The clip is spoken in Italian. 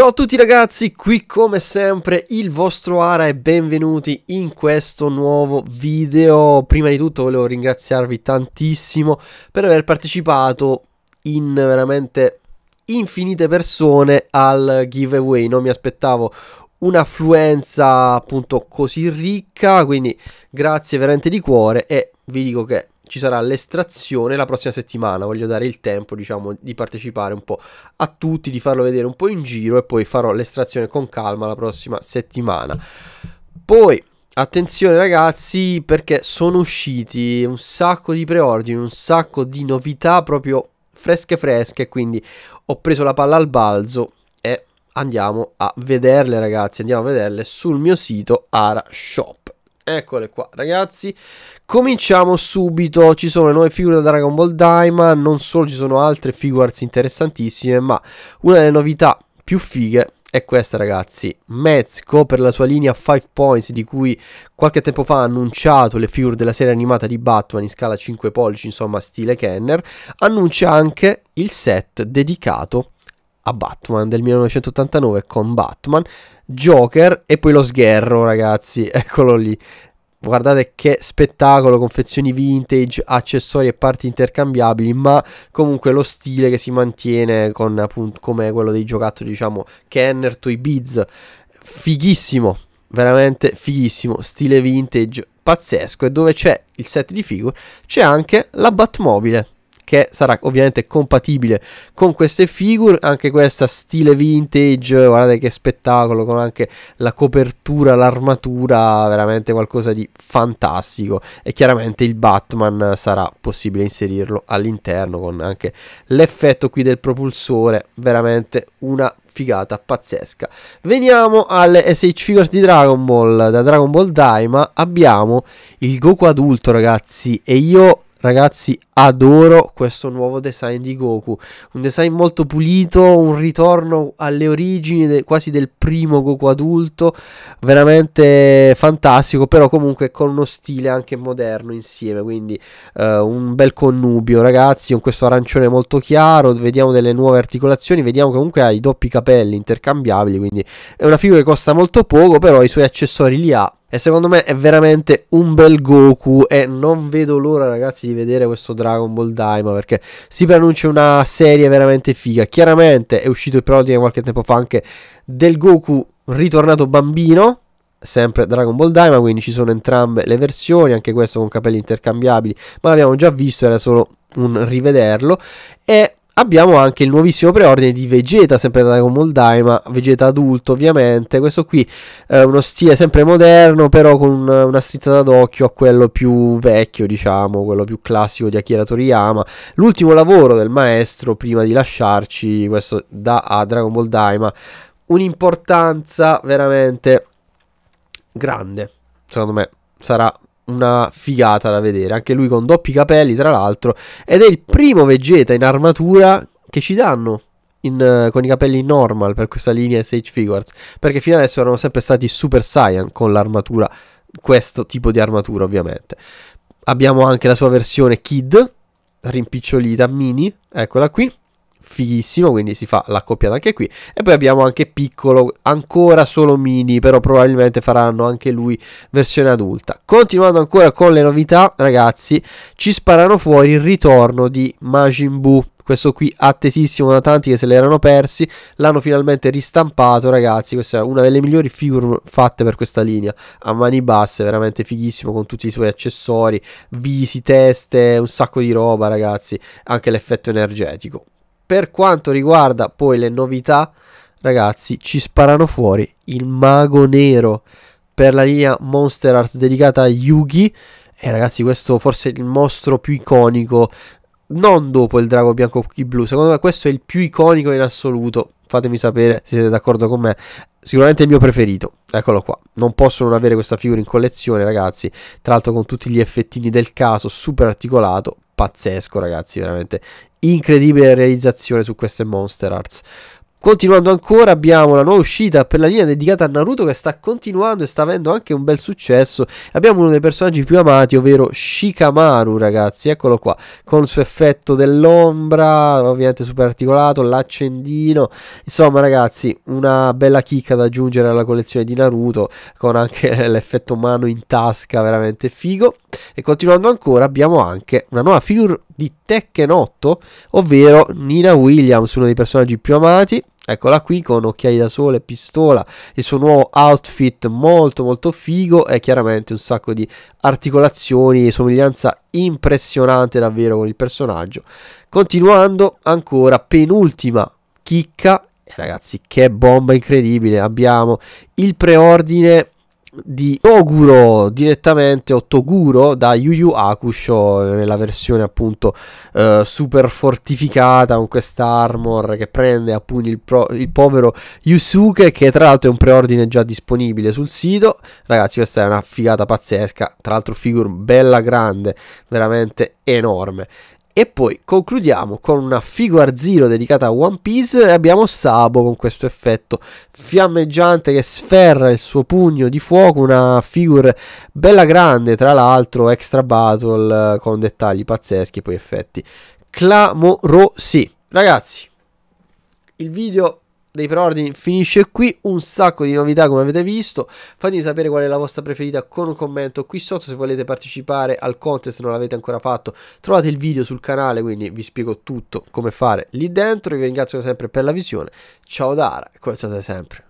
Ciao a tutti ragazzi, qui come sempre il vostro Ara e benvenuti in questo nuovo video. Prima di tutto volevo ringraziarvi tantissimo per aver partecipato in veramente infinite persone al giveaway. Non mi aspettavo un'affluenza appunto così ricca, quindi grazie veramente di cuore e vi dico che ci sarà l'estrazione la prossima settimana. Voglio dare il tempo, diciamo, di partecipare un po' a tutti, di farlo vedere un po' in giro e poi farò l'estrazione con calma la prossima settimana. Poi Attenzione ragazzi perché sono usciti un sacco di preordini, un sacco di novità proprio fresche fresche, quindi ho preso la palla al balzo e andiamo a vederle ragazzi, andiamo a vederle sul mio sito Ara Shop. Eccole qua, ragazzi. Cominciamo subito. Ci sono le nuove figure da Dragon Ball Daima. Non solo, ci sono altre figures interessantissime. Ma una delle novità più fighe è questa ragazzi, Mezco per la sua linea 5 points di cui qualche tempo fa ha annunciato le figure della serie animata di Batman in scala 5 pollici, insomma stile Kenner, annuncia anche il set dedicato a Batman del 1989 con Batman, Joker e poi lo sgherro, ragazzi, eccolo lì. Guardate che spettacolo, confezioni vintage, accessori e parti intercambiabili, ma comunque lo stile che si mantiene con appunto come quello dei giocattoli, diciamo, Kenner, Toy Biz, fighissimo, veramente fighissimo, stile vintage pazzesco e dove c'è il set di figure c'è anche la Batmobile che sarà ovviamente compatibile con queste figure, anche questa stile vintage, guardate che spettacolo con anche la copertura, l'armatura, veramente qualcosa di fantastico e chiaramente il Batman sarà possibile inserirlo all'interno con anche l'effetto qui del propulsore, veramente una figata pazzesca. Veniamo alle SH Figures di Dragon Ball, da Dragon Ball Daima abbiamo il Goku adulto ragazzi e io Ragazzi, adoro questo nuovo design di Goku. Un design molto pulito, un ritorno alle origini de- quasi del primo Goku adulto. Veramente fantastico, però comunque con uno stile anche moderno insieme. Quindi eh, un bel connubio, ragazzi, con questo arancione molto chiaro. Vediamo delle nuove articolazioni. Vediamo che comunque ha i doppi capelli intercambiabili. Quindi è una figura che costa molto poco, però i suoi accessori li ha e secondo me è veramente un bel Goku. E non vedo l'ora, ragazzi, di vedere questo Dragon Ball Daima. Perché si preannuncia una serie veramente figa. Chiaramente è uscito il prologo qualche tempo fa anche del Goku ritornato bambino sempre Dragon Ball Daima, quindi ci sono entrambe le versioni, anche questo con capelli intercambiabili, ma l'abbiamo già visto, era solo un rivederlo e abbiamo anche il nuovissimo preordine di Vegeta, sempre da Dragon Ball Daima, Vegeta adulto ovviamente, questo qui è eh, uno stile sempre moderno, però con una strizzata d'occhio a quello più vecchio, diciamo, quello più classico di Akira Toriyama, l'ultimo lavoro del maestro prima di lasciarci, questo da a Dragon Ball Daima, un'importanza veramente grande, secondo me sarà una figata da vedere. Anche lui con doppi capelli, tra l'altro. Ed è il primo Vegeta in armatura che ci danno. In, eh, con i capelli normal per questa linea Sage Figures. Perché fino adesso erano sempre stati Super Saiyan con l'armatura. Questo tipo di armatura, ovviamente. Abbiamo anche la sua versione Kid, rimpicciolita, mini. Eccola qui fighissimo, quindi si fa l'accoppiata anche qui. E poi abbiamo anche piccolo, ancora solo mini, però probabilmente faranno anche lui versione adulta. Continuando ancora con le novità, ragazzi, ci sparano fuori il ritorno di Majin Buu questo qui attesissimo da tanti che se l'erano persi, l'hanno finalmente ristampato ragazzi, questa è una delle migliori figure fatte per questa linea, a mani basse, veramente fighissimo con tutti i suoi accessori, visi, teste, un sacco di roba ragazzi, anche l'effetto energetico, per quanto riguarda poi le novità, ragazzi, ci sparano fuori il mago nero per la linea Monster Arts dedicata a Yugi. E ragazzi, questo forse è il mostro più iconico. Non dopo il drago bianco e blu, secondo me questo è il più iconico in assoluto fatemi sapere se siete d'accordo con me. Sicuramente il mio preferito, eccolo qua. Non posso non avere questa figura in collezione, ragazzi. Tra l'altro con tutti gli effettini del caso, super articolato, pazzesco, ragazzi, veramente incredibile realizzazione su queste Monster Arts. Continuando ancora abbiamo la nuova uscita per la linea dedicata a Naruto che sta continuando e sta avendo anche un bel successo. Abbiamo uno dei personaggi più amati, ovvero Shikamaru, ragazzi, eccolo qua, con il suo effetto dell'ombra, ovviamente super articolato, l'accendino. Insomma, ragazzi, una bella chicca da aggiungere alla collezione di Naruto con anche l'effetto mano in tasca, veramente figo. E continuando ancora abbiamo anche una nuova figure di Tekken 8, ovvero Nina Williams, uno dei personaggi più amati Eccola qui con occhiali da sole, pistola, il suo nuovo outfit molto molto figo e chiaramente un sacco di articolazioni, somiglianza impressionante davvero con il personaggio. Continuando ancora, penultima chicca, eh, ragazzi che bomba incredibile, abbiamo il preordine di Toguro direttamente o Toguro da Yu Yu Akusho nella versione appunto eh, super fortificata con questa armor che prende appunto il, pro- il, povero Yusuke che tra l'altro è un preordine già disponibile sul sito ragazzi questa è una figata pazzesca tra l'altro figure bella grande veramente enorme e poi concludiamo con una figure zero dedicata a One Piece e abbiamo Sabo con questo effetto fiammeggiante che sferra il suo pugno di fuoco, una figure bella grande, tra l'altro extra battle eh, con dettagli pazzeschi e poi effetti clamorosi. Ragazzi, il video dei preordini finisce qui. Un sacco di novità, come avete visto. Fatemi sapere qual è la vostra preferita con un commento qui sotto. Se volete partecipare al contest, non l'avete ancora fatto, trovate il video sul canale. Quindi vi spiego tutto come fare lì dentro. Io vi ringrazio sempre per la visione. Ciao Dara, e come state sempre.